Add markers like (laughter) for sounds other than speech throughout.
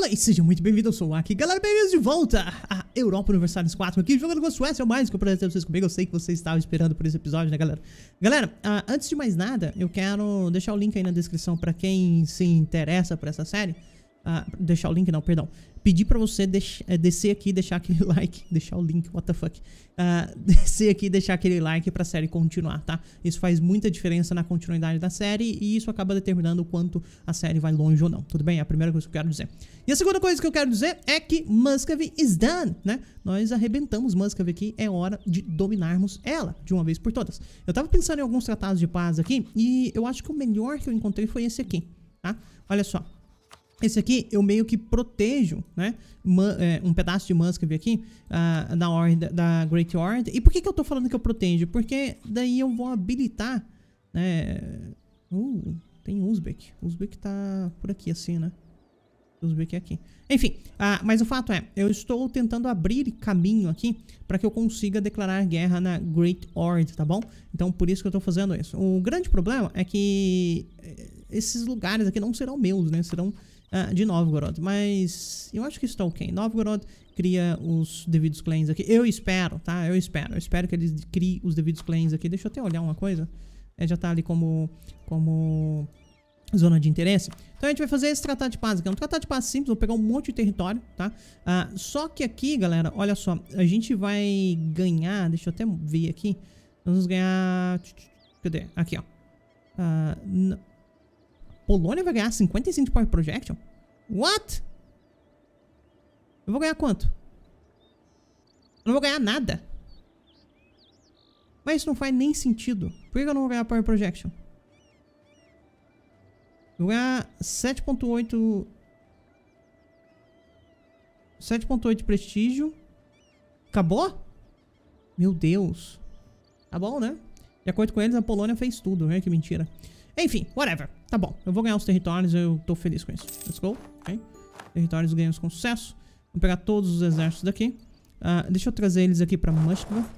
Olá e seja muito bem-vindo, eu sou o Aki. Galera, bem-vindos de volta à Europa Universalis 4 aqui, jogando com a Suécia, é o mais que eu prazer ter vocês comigo. Eu sei que vocês estavam esperando por esse episódio, né, galera? Galera, uh, antes de mais nada, eu quero deixar o link aí na descrição pra quem se interessa por essa série. Uh, deixar o link, não, perdão pedir para você deix, é, descer aqui e deixar aquele (laughs) like, deixar o link, what the fuck, uh, (laughs) descer aqui e deixar aquele like para a série continuar, tá? Isso faz muita diferença na continuidade da série e isso acaba determinando o quanto a série vai longe ou não, tudo bem? É a primeira coisa que eu quero dizer. E a segunda coisa que eu quero dizer é que Muscovy is done, né? Nós arrebentamos Muscovy aqui, é hora de dominarmos ela de uma vez por todas. Eu tava pensando em alguns tratados de paz aqui e eu acho que o melhor que eu encontrei foi esse aqui, tá? Olha só, esse aqui eu meio que protejo, né? É, um pedaço de vi aqui uh, da, Order, da Great Order. E por que, que eu tô falando que eu protejo? Porque daí eu vou habilitar, né? Uh, tem Uzbek. Uzbek tá por aqui assim, né? Uzbek é aqui. Enfim, uh, mas o fato é, eu estou tentando abrir caminho aqui para que eu consiga declarar guerra na Great Order, tá bom? Então por isso que eu tô fazendo isso. O grande problema é que eh, esses lugares aqui não serão meus, né? Serão ah, de Novgorod. Mas eu acho que está ok. Novgorod cria os devidos clãs aqui. Eu espero, tá? Eu espero. Eu espero que eles criem os devidos clãs aqui. Deixa eu até olhar uma coisa. É, já tá ali como, como zona de interesse. Então a gente vai fazer esse tratado de paz aqui. É um tratado de paz simples, vou pegar um monte de território, tá? Ah, só que aqui, galera, olha só. A gente vai ganhar... Deixa eu até ver aqui. vamos ganhar... Cadê? Aqui, ó. Ah, Polônia vai ganhar 55 de Power Projection? What? Eu vou ganhar quanto? Eu não vou ganhar nada. Mas isso não faz nem sentido. Por que eu não vou ganhar Power Projection? Eu vou ganhar 7.8... 7.8 de prestígio. Acabou? Meu Deus. Tá bom, né? De acordo com eles, a Polônia fez tudo, né? Que mentira. Enfim, whatever. Tá bom, eu vou ganhar os territórios, eu tô feliz com isso. Let's go, ok? Territórios ganhamos com sucesso. Vou pegar todos os exércitos daqui. Uh, deixa eu trazer eles aqui pra Mushkva.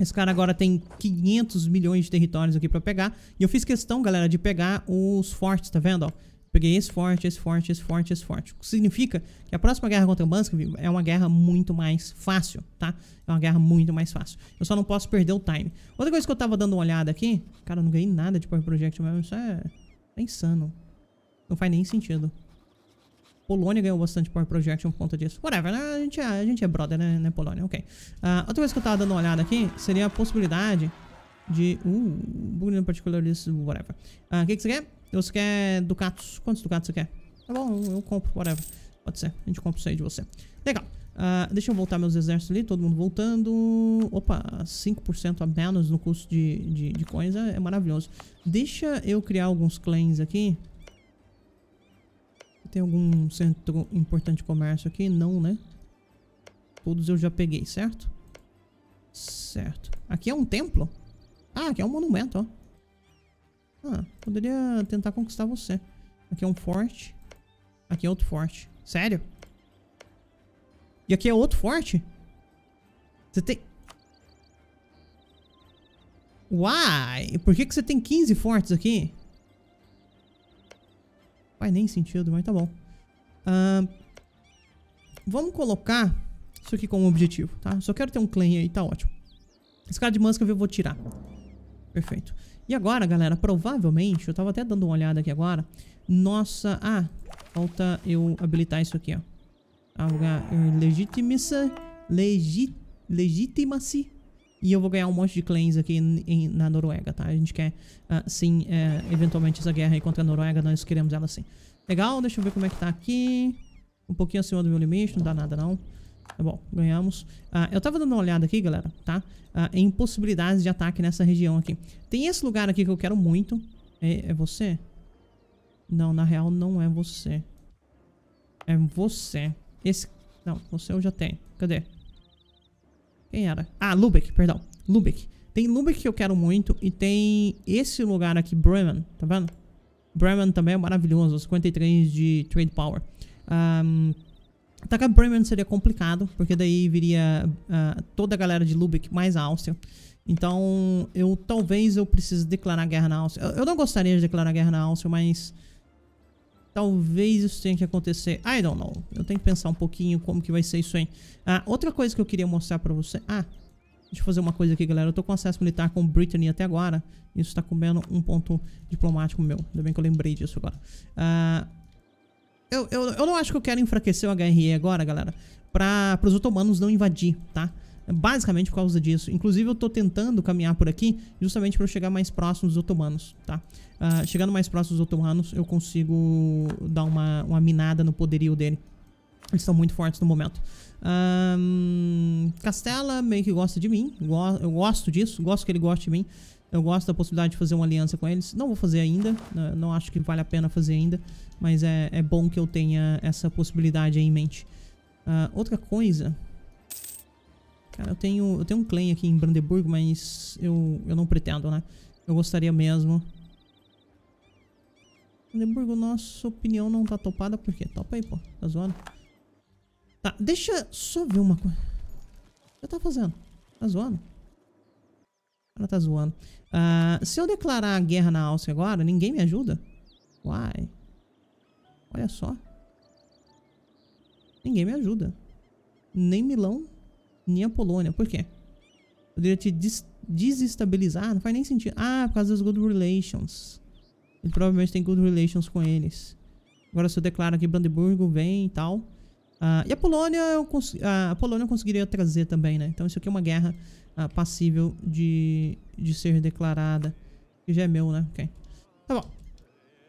Esse cara agora tem 500 milhões de territórios aqui pra pegar. E eu fiz questão, galera, de pegar os fortes, tá vendo? Ó, peguei esse forte, esse forte, esse forte, esse forte. O que significa que a próxima guerra contra Muscovy é uma guerra muito mais fácil, tá? É uma guerra muito mais fácil. Eu só não posso perder o time. Outra coisa que eu tava dando uma olhada aqui... Cara, eu não ganhei nada de Power Project, mesmo isso é... É insano. Não faz nem sentido. Polônia ganhou bastante Power Projection por conta disso. Whatever, né? A gente é, a gente é brother, né, né Polônia? Ok. Uh, outra coisa que eu tava dando uma olhada aqui seria a possibilidade de... Uh, bug particular whatever. Ah, o uh, que, que você quer? Você quer Ducatos. Quantos Ducatos você quer? Tá bom, eu compro, whatever. Pode ser, a gente compra isso aí de você. Legal. Ah, deixa eu voltar meus exércitos ali, todo mundo voltando. Opa, 5% a menos no custo de, de, de coins é, é, maravilhoso. Deixa eu criar alguns clans aqui. Tem algum centro importante de comércio aqui? Não, né? Todos eu já peguei, certo? Certo. Aqui é um templo? Ah, aqui é um monumento, ó. Ah, poderia tentar conquistar você. Aqui é um forte. Aqui é outro forte. Sério? E aqui é outro forte? Você tem... Uai! Por que, que você tem 15 fortes aqui? Faz nem sentido, mas tá bom. Uh, vamos colocar isso aqui como objetivo, tá? Só quero ter um claim aí, tá ótimo. Esse cara de música eu vou tirar. Perfeito. E agora, galera, provavelmente, eu tava até dando uma olhada aqui agora. Nossa, ah, falta eu habilitar isso aqui, ó eu eh, legitimacy, legi, legitimacy. E eu vou ganhar um monte de claims aqui em, na Noruega, tá? A gente quer, uh, sim, uh, eventualmente essa guerra aí contra a Noruega, nós queremos ela sim. Legal, deixa eu ver como é que tá aqui. Um pouquinho acima do meu limite, não dá nada não. Tá bom, ganhamos. Uh, eu tava dando uma olhada aqui, galera, tá? Ah, em possibilidades de ataque nessa região aqui. Tem esse lugar aqui que eu quero muito. É, é você? Não, na real não é você. É você. Esse... Não, você eu já tenho Cadê? Quem era? Ah, Lubeck, perdão. Lubeck. Tem Lubeck que eu quero muito e tem esse lugar aqui, Bremen, tá vendo? Bremen também é maravilhoso, 53 de Trade Power. Um, atacar Bremen seria complicado, porque daí viria uh, toda a galera de Lubeck mais a Áustria. Então, eu talvez eu precise declarar guerra na Áustria. Eu, eu não gostaria de declarar guerra na Áustria, mas Talvez isso tenha que acontecer. I don't know. Eu tenho que pensar um pouquinho como que vai ser isso aí. Ah, outra coisa que eu queria mostrar pra você... Ah, deixa eu fazer uma coisa aqui, galera. Eu tô com acesso militar com Brittany até agora. Isso tá comendo um ponto diplomático meu. Ainda bem que eu lembrei disso agora. Ah, eu, eu, eu não acho que eu quero enfraquecer o HRE agora, galera. Pra, pros otomanos não invadir, Tá? basicamente por causa disso. Inclusive, eu estou tentando caminhar por aqui justamente para eu chegar mais próximo dos otomanos, tá? Uh, chegando mais próximo dos otomanos, eu consigo dar uma, uma minada no poderio dele. Eles estão muito fortes no momento. Um, Castela meio que gosta de mim. Go eu gosto disso, gosto que ele goste de mim. Eu gosto da possibilidade de fazer uma aliança com eles. Não vou fazer ainda, né, não acho que vale a pena fazer ainda. Mas é, é bom que eu tenha essa possibilidade aí em mente. Uh, outra coisa Cara, eu tenho, eu tenho um claim aqui em Brandeburgo, mas eu, eu não pretendo, né? Eu gostaria mesmo. Brandeburgo, nossa opinião não tá topada, por quê? Topa aí, pô. Tá zoando? Tá, deixa só ver uma coisa. O que eu tá fazendo? Tá zoando? Ela tá zoando. Uh, se eu declarar guerra na Áustria agora, ninguém me ajuda? Uai. Olha só. Ninguém me ajuda. Nem Milão, nem a Polônia. Por quê? Poderia te des desestabilizar? Não faz nem sentido. Ah, por causa dos good relations. Ele provavelmente tem good relations com eles. Agora se eu declaro que Brandeburgo vem e tal. Ah, e a Polônia, eu a Polônia eu conseguiria trazer também, né? Então isso aqui é uma guerra ah, passível de, de ser declarada. Que já é meu, né? Ok. Tá bom.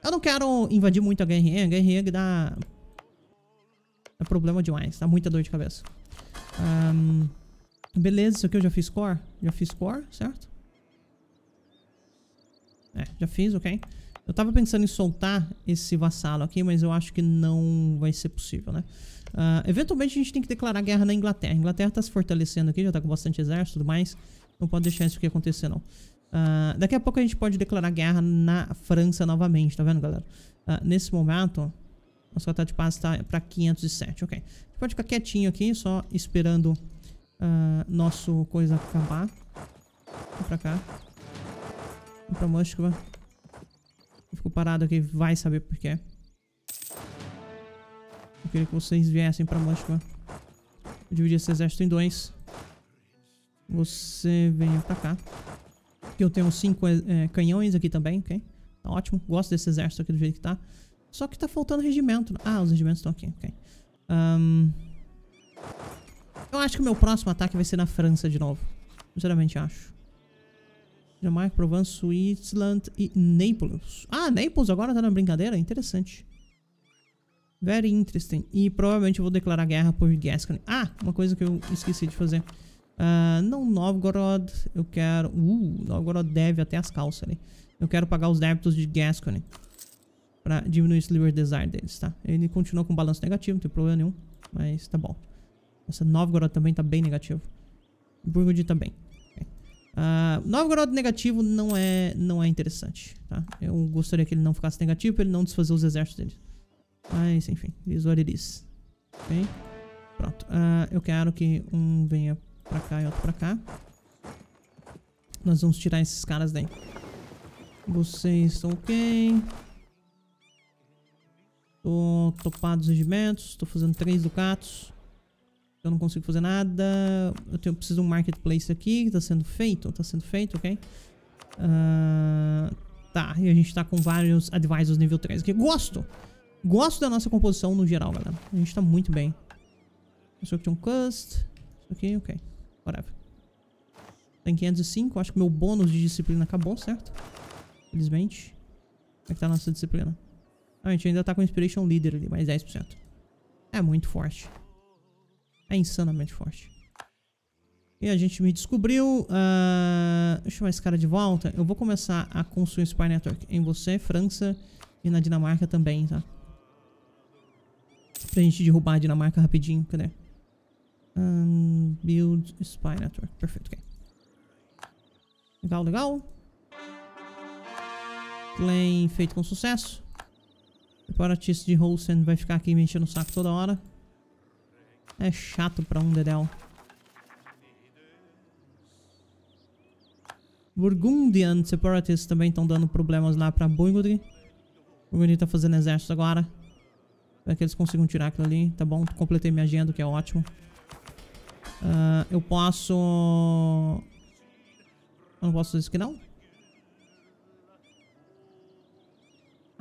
Eu não quero invadir muito a Guerriang. A Guerriang dá... é problema demais. Dá muita dor de cabeça. Um, beleza, isso aqui eu já fiz core. Já fiz core, certo? É, já fiz, ok. Eu tava pensando em soltar esse vassalo aqui, mas eu acho que não vai ser possível, né? Uh, eventualmente a gente tem que declarar guerra na Inglaterra. A Inglaterra tá se fortalecendo aqui, já tá com bastante exército e tudo mais. Não pode deixar isso aqui acontecer, não. Uh, daqui a pouco a gente pode declarar guerra na França novamente, tá vendo, galera? Uh, nesse momento, nossa cota de paz está para 507, ok. pode ficar quietinho aqui, só esperando uh, nosso coisa acabar. Vem pra cá. Vem pra Moskva. Ficou parado aqui, vai saber porquê. Eu queria que vocês viessem pra Moskva. Eu esse exército em dois. Você vem pra cá. Aqui eu tenho cinco é, canhões aqui também, ok? Tá ótimo. Gosto desse exército aqui do jeito que tá. Só que tá faltando regimento. Ah, os regimentos estão aqui. Ok. Um, eu acho que o meu próximo ataque vai ser na França de novo. Sinceramente, acho. Dinamarca, Provence, Switzerland e Naples. Ah, Naples agora tá na brincadeira? Interessante. Very interesting. E provavelmente eu vou declarar guerra por Gascony. Ah, uma coisa que eu esqueci de fazer. Uh, não Novgorod, eu quero... Uh, Novgorod deve até as calças ali. Eu quero pagar os débitos de Gascony para diminuir esse liver desire deles, tá? Ele continua com balanço negativo, não tem problema nenhum, mas tá bom. Essa Novgorod também tá bem negativo. Burgundy também. Uh, é. ah, Novgorod negativo não é, não é interessante, tá? Eu gostaria que ele não ficasse negativo pra ele não desfazer os exércitos dele. Mas, enfim, eles what it is. Ok? Pronto. Uh, eu quero que um venha pra cá e outro pra cá. Nós vamos tirar esses caras daí. Vocês estão ok. Tô topado os regimentos. Tô fazendo três ducatos. Eu não consigo fazer nada. Eu tenho, preciso de um marketplace aqui. Que tá sendo feito. Tá sendo feito, ok. Uh, tá, e a gente tá com vários advisors nível 3 aqui. Gosto! Gosto da nossa composição no geral, galera. A gente tá muito bem. Isso aqui tem um cust. Isso aqui, ok. Whatever. Tem 505. Acho que meu bônus de disciplina acabou, certo? Felizmente. Como é que tá a nossa disciplina? A gente ainda tá com Inspiration Leader ali, mais 10%. É muito forte. É insanamente forte. E a gente me descobriu... Uh, deixa eu chamar esse cara de volta. Eu vou começar a construir Spy Network em você, França e na Dinamarca também, tá? Pra gente derrubar a Dinamarca rapidinho, cadê? Um, build Spy Network. Perfeito, ok. Legal, legal. Claim feito com sucesso. Separatista de Holsen, vai ficar aqui me enchendo o saco toda hora. É chato pra um dedéu. Burgundian Separatists também estão dando problemas lá pra Burgundy. Burgundy tá fazendo exército agora. Espero que eles consigam tirar aquilo ali. Tá bom, completei minha agenda, que é ótimo. Uh, eu posso... Eu não posso fazer isso aqui não?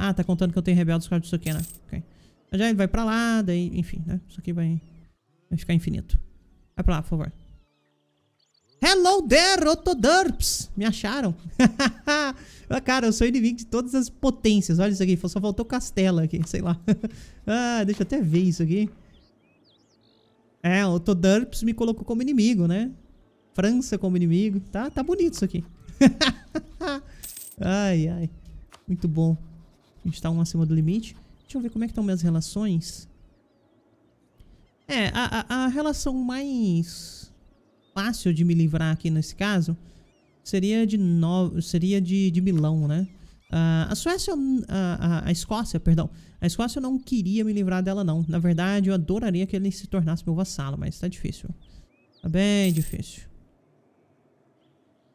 Ah, tá contando que eu tenho rebeldes por causa disso aqui, né? Ok. Mas já ele vai pra lá, daí, enfim, né? Isso aqui vai, vai ficar infinito. Vai pra lá, por favor. Hello there, Otodurps! Me acharam? (laughs) Ah, cara, eu sou inimigo de todas as potências. Olha isso aqui, só faltou castelo aqui, sei lá. (laughs) ah, deixa eu até ver isso aqui. É, otodurps me colocou como inimigo, né? França como inimigo. Tá, tá bonito isso aqui. (laughs) ai, ai. Muito bom. A gente tá um acima do limite. Deixa eu ver como é que estão minhas relações. É, a, a, a relação mais fácil de me livrar aqui nesse caso seria de, no... seria de, de Milão, né? Uh, a Suécia, uh, a, a, Escócia, perdão. A Escócia eu não queria me livrar dela, não. Na verdade, eu adoraria que ele se tornasse meu vassalo, mas tá difícil. Tá bem difícil.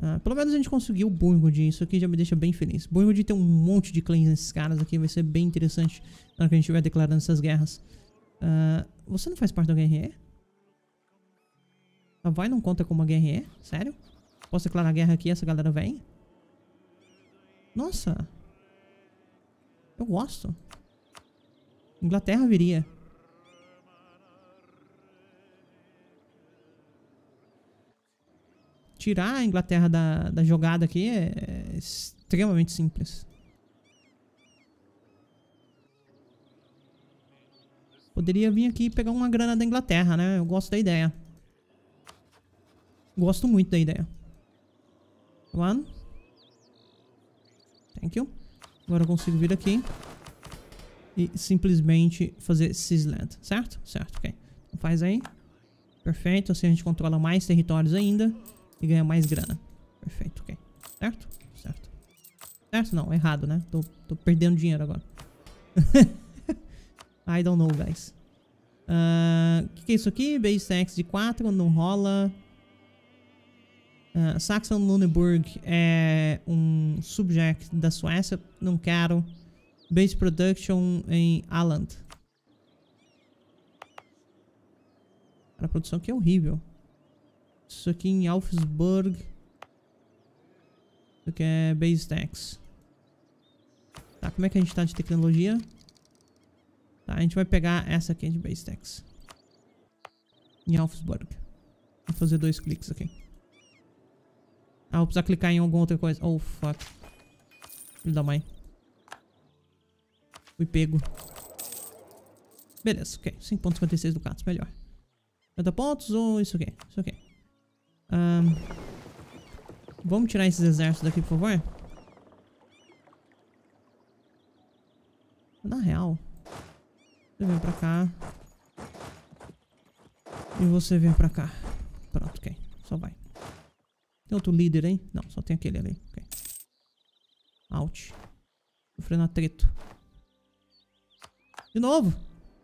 Uh, pelo menos a gente conseguiu o de isso aqui já me deixa bem feliz. de tem um monte de clãs nesses caras aqui, vai ser bem interessante na hora que a gente estiver declarando essas guerras. Uh, você não faz parte da GRE? A Vai não conta como a GRE? Sério? Posso declarar guerra aqui essa galera vem? Nossa! Eu gosto. Inglaterra viria. tirar a Inglaterra da, da jogada aqui é, é extremamente simples. Poderia vir aqui e pegar uma grana da Inglaterra, né? Eu gosto da ideia. Gosto muito da ideia. One. Thank you. Agora eu consigo vir aqui. E simplesmente fazer Cisland. certo? Certo, ok. Então faz aí. Perfeito, assim a gente controla mais territórios ainda e ganhar mais grana. Perfeito, ok. Certo? Certo. Certo? Não, errado, né? Tô, tô perdendo dinheiro agora. (laughs) I don't know, guys. O uh, ah, que, que, é isso aqui? Base tax de 4, não rola. Uh, Saxon Luneburg é um subject da Suécia, não quero. Base production em Aland. A produção aqui é horrível. Isso aqui em Alfsburg. Isso aqui é Base stacks Tá, como é que a gente tá de tecnologia? Tá, a gente vai pegar essa aqui de Base stacks Em Alfsburg. Vou fazer dois cliques aqui. Ah, vou precisar clicar em alguma outra coisa. Oh, fuck. Filho da mãe. Fui pego. Beleza, ok. 5.56 ducados, melhor. 50 pontos ou isso aqui? Isso aqui. Um, vamos tirar esses exércitos daqui, por favor? Na real. Você vem pra cá. E você vem pra cá. Pronto, ok. Só vai. Tem outro líder aí? Não, só tem aquele ali. Ok. Out. Sofrendo atrito. De novo.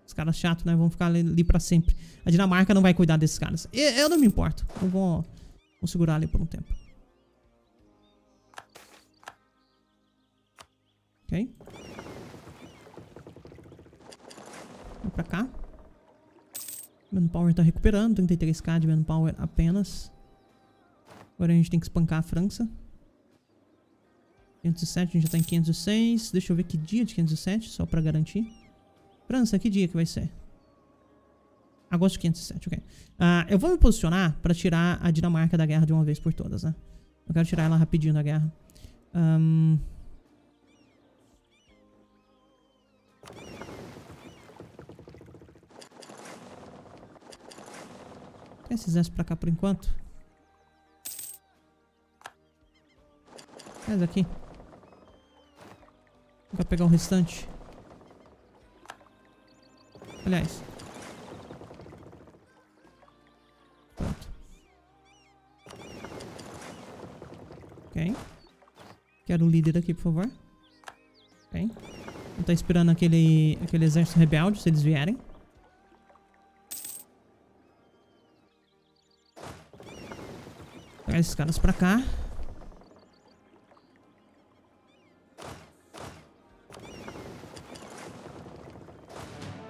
Os caras chatos, né? Vão ficar ali, ali pra sempre. A Dinamarca não vai cuidar desses caras. Eu, eu não me importo. Eu vou Vamos segurar ali por um tempo. Ok. Vamos pra cá. Manpower tá recuperando. 33k de manpower apenas. Agora a gente tem que espancar a França. 507, a gente já tá em 506. Deixa eu ver que dia de 507, só pra garantir. França, que dia que vai ser? Agosto de 507, ok. Uh, eu vou me posicionar pra tirar a Dinamarca da guerra de uma vez por todas, né? Eu quero tirar ela rapidinho da guerra. Um... Tem esses exércitos pra cá por enquanto? Faz aqui. Vou pegar o restante. Aliás, Quem? Quero o um líder aqui, por favor. Quem? Não tá esperando aquele, aquele exército rebelde, se eles vierem. Pegar esses caras pra cá.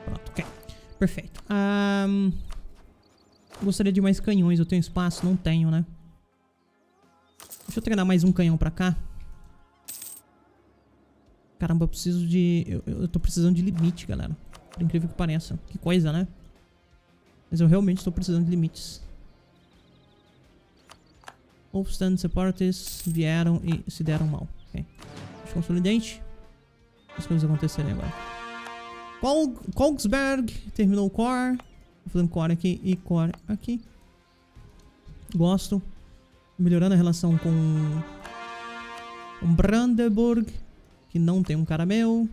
Pronto, ok. Perfeito. Um, gostaria de mais canhões. Eu tenho espaço? Não tenho, né? Deixa eu treinar mais um canhão pra cá. Caramba, eu preciso de... Eu, eu tô precisando de limite, galera. Por incrível que pareça. Que coisa, né? Mas eu realmente estou precisando de limites. Obstant separates vieram e se deram mal. Ok. Consolidante. As coisas acontecerem agora. Kongsberg terminou o core. Tô fazendo core aqui e core aqui. Gosto melhorando a relação com um Brandenburg, que não tem um cara meu.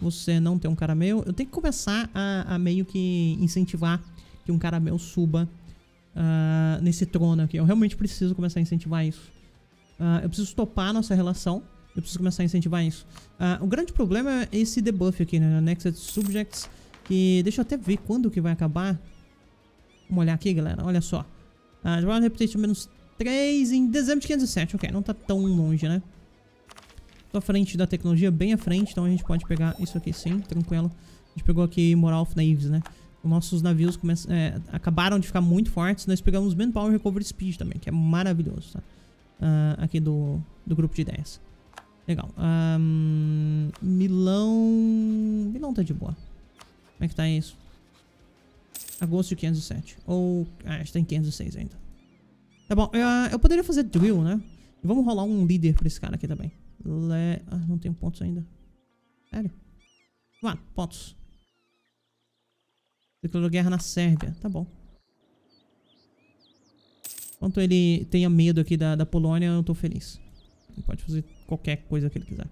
Você não tem um cara meu. Eu tenho que começar a, a meio que incentivar que um cara meu suba uh, nesse trono aqui. Eu realmente preciso começar a incentivar isso. Uh, eu preciso topar nossa relação. Eu preciso começar a incentivar isso. Uh, o grande problema é esse debuff aqui, né? Nexus Subjects. Que deixa eu até ver quando que vai acabar. Vamos olhar aqui, galera. Olha só. Uh, Reputation menos 3 em dezembro de 507. Ok, não tá tão longe, né? Tô à frente da tecnologia, bem à frente, então a gente pode pegar isso aqui sim, tranquilo. A gente pegou aqui Moral of Naves, né? Nossos navios começam, é, acabaram de ficar muito fortes. Nós pegamos Manpower Recovery Speed também, que é maravilhoso, tá? Uh, aqui do, do grupo de ideias. Legal. Um, Milão... Milão tá de boa. Como é que tá isso? Agosto de 507. Ou... Ah, que tem tá em 506 ainda. Tá bom, eu, eu poderia fazer drill, né? Vamos rolar um líder pra esse cara aqui também. Le... Ah, não tenho pontos ainda. Sério? Mano, pontos. Declarou guerra na Sérvia. Tá bom. Enquanto ele tenha medo aqui da, da Polônia, eu tô feliz. Ele pode fazer qualquer coisa que ele quiser.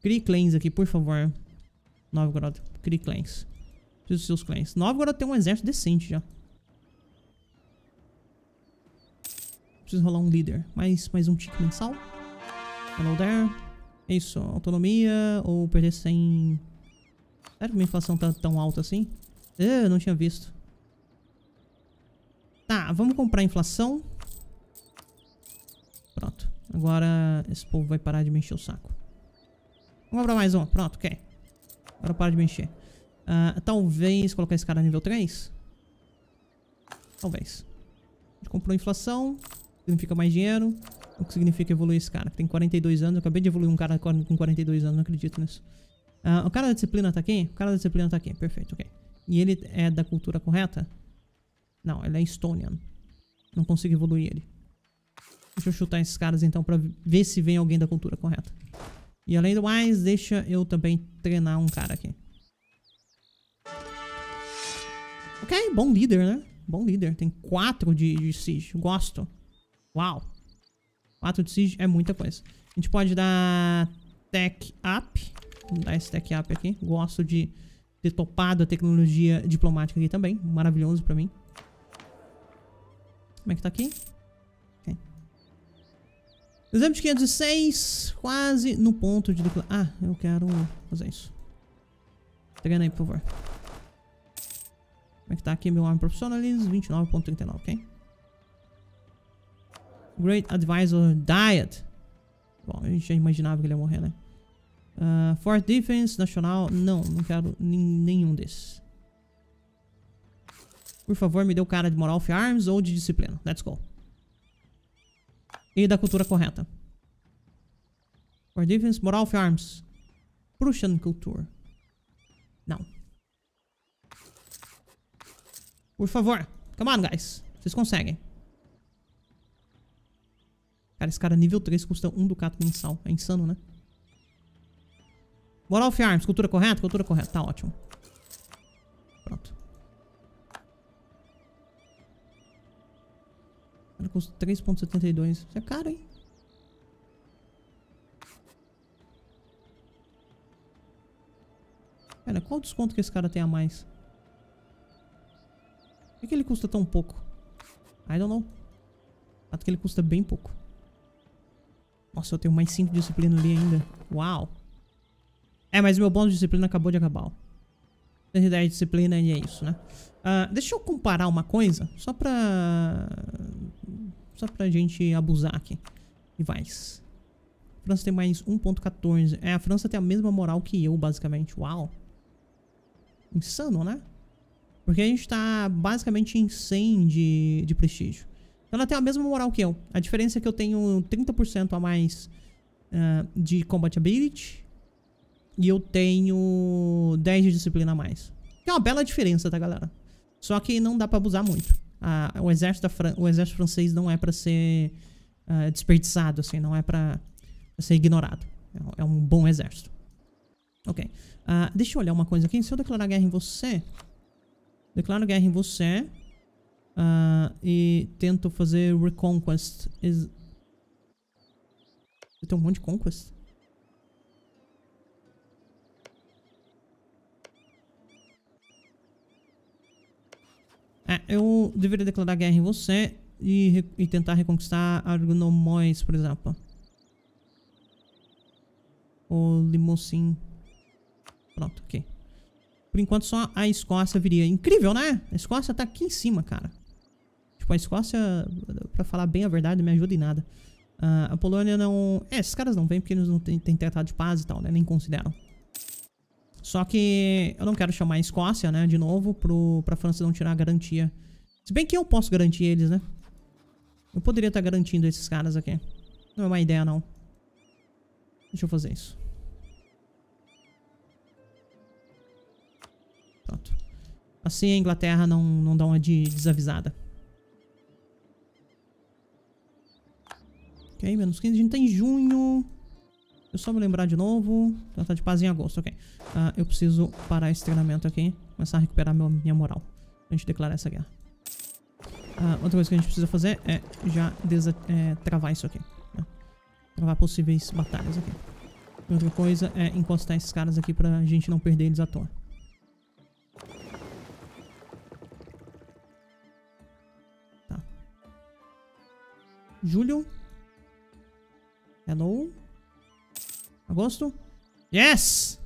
Crie clans aqui, por favor. Novgorod, crie clans. Preciso dos seus clans. Novgorod tem um exército decente já. Preciso enrolar um líder. Mais, mais um tique mensal. Hello there. É isso. Autonomia ou perder 100... Será que minha inflação tá tão alta assim? Ah, eu não tinha visto. Tá, vamos comprar inflação. Pronto. Agora esse povo vai parar de me encher o saco. Vamos comprar mais uma. Pronto, ok. Agora para de me encher. Uh, talvez colocar esse cara nível 3. Talvez. A gente comprou inflação. Significa mais dinheiro. O que significa evoluir esse cara? Tem 42 anos. Eu acabei de evoluir um cara com 42 anos. Não acredito nisso. Uh, o cara da disciplina tá aqui? O cara da disciplina tá aqui. Perfeito, ok. E ele é da cultura correta? Não, ele é Estonian. Não consigo evoluir ele. Deixa eu chutar esses caras então pra ver se vem alguém da cultura correta. E além do mais, deixa eu também treinar um cara aqui. Ok, bom líder, né? Bom líder. Tem quatro de, de siege. Gosto. Uau. 4 de siege é muita coisa. A gente pode dar tech up. Vamos dar esse tech up aqui. Gosto de ter topado a tecnologia diplomática aqui também. Maravilhoso pra mim. Como é que tá aqui? Ok. Exemplo de 506. Quase no ponto de... Ah, eu quero fazer isso. Pegando tá aí, por favor. Como é que tá aqui meu arma profissionalismo? 29.39, ok? Great Advisor Diet. Bom, a gente já imaginava que ele ia morrer, né? Uh, Fort Defense, Nacional. Não, não quero nenhum desses. Por favor, me dê o cara de Moral of Arms ou de Disciplina. Let's go. E da cultura correta. Fort Defense, Moral of Arms. Prussian Culture. Não. Por favor. Come on, guys. Vocês conseguem. Cara, esse cara nível 3 custa um ducato mensal. É insano, né? Bora of Arms, cultura correta? Cultura correta, tá ótimo. Pronto. Ele custa 3.72. Isso é caro, hein? Pera, qual o desconto que esse cara tem a mais? Por que ele custa tão pouco? I don't know. Até que ele custa bem pouco. Nossa, eu tenho mais 5 disciplina ali ainda. Uau. É, mas meu bônus de disciplina acabou de acabar. 110 de disciplina e é isso, né? Uh, deixa eu comparar uma coisa. Só pra... Só pra gente abusar aqui. E vai. França tem mais 1.14. É, a França tem a mesma moral que eu, basicamente. Uau. Insano, né? Porque a gente tá basicamente em 100 de, de prestígio. Ela tem a mesma moral que eu. A diferença é que eu tenho 30% a mais uh, de combat ability. E eu tenho 10 de disciplina a mais. Que é uma bela diferença, tá, galera? Só que não dá pra abusar muito. Uh, o, exército o, exército francês não é pra ser uh, desperdiçado, assim. Não é pra ser ignorado. É um é bom exército. Ok. Uh, deixa eu olhar uma coisa aqui. Se eu declarar guerra em você... Declaro guerra em você... Uh, e tento fazer Reconquest. Ex eu tenho um monte de Conquest. É, eu deveria declarar guerra em você e, e tentar reconquistar Argonomóis, por exemplo. O Limousin. Pronto, ok. Por enquanto só a Escócia viria. Incrível, né? A Escócia tá aqui em cima, cara. Tipo, a Escócia, para falar bem a verdade, não me ajuda em nada. Uh, a Polônia não... É, esses caras não vêm porque eles não têm, têm tratado de paz e tal, né? Nem consideram. Só que eu não quero chamar a Escócia, né? De novo, pro, pra França não tirar a garantia. Se bem que eu posso garantir eles, né? Eu poderia estar tá garantindo esses caras aqui. Não é uma ideia, não. Deixa eu fazer isso. Pronto. Assim a Inglaterra não, não dá uma de desavisada. Ok, menos 15. A gente tá em junho. Eu só me lembrar de novo. Já tá, tá de paz em agosto, ok. Ah, eu preciso parar esse treinamento aqui. Começar a recuperar meu, minha moral. Pra gente declarar essa guerra. Ah, outra coisa que a gente precisa fazer é já é, travar isso aqui. Né? Travar possíveis batalhas aqui. Outra coisa é encostar esses caras aqui pra gente não perder eles à toa. Tá. Julho Hello? Agosto? Yes!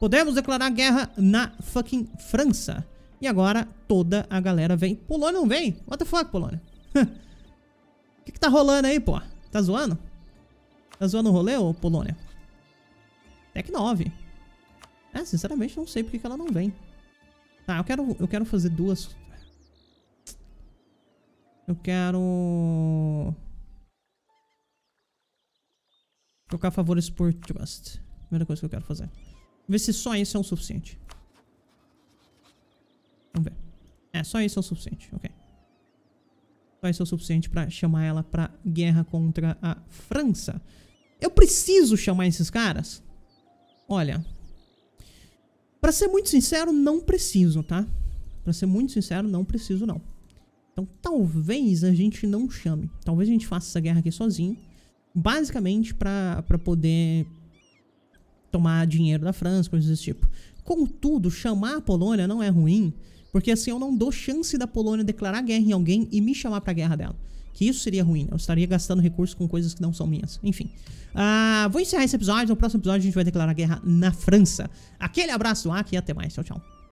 Podemos declarar guerra na fucking França. E agora toda a galera vem. Polônia não vem? What the fuck, Polônia? O (laughs) que, que tá rolando aí, pô? Tá zoando? Tá zoando o rolê, ô Polônia? Tec 9. É, sinceramente, não sei por que ela não vem. Tá, eu quero, eu quero fazer duas... Eu quero... Trocar favores por trust. Primeira coisa que eu quero fazer. Ver se só isso é o suficiente. Vamos ver. É, só isso é o suficiente. Ok. Só isso é o suficiente pra chamar ela pra guerra contra a França. Eu preciso chamar esses caras? Olha. Pra ser muito sincero, não preciso, tá? Pra ser muito sincero, não preciso, não. Então talvez a gente não chame. Talvez a gente faça essa guerra aqui sozinho basicamente para poder tomar dinheiro da França, coisas desse tipo. Contudo, chamar a Polônia não é ruim, porque assim eu não dou chance da Polônia declarar guerra em alguém e me chamar para a guerra dela. Que isso seria ruim, eu estaria gastando recursos com coisas que não são minhas. Enfim, uh, vou encerrar esse episódio. No próximo episódio a gente vai declarar guerra na França. Aquele abraço lá e até mais. Tchau, tchau.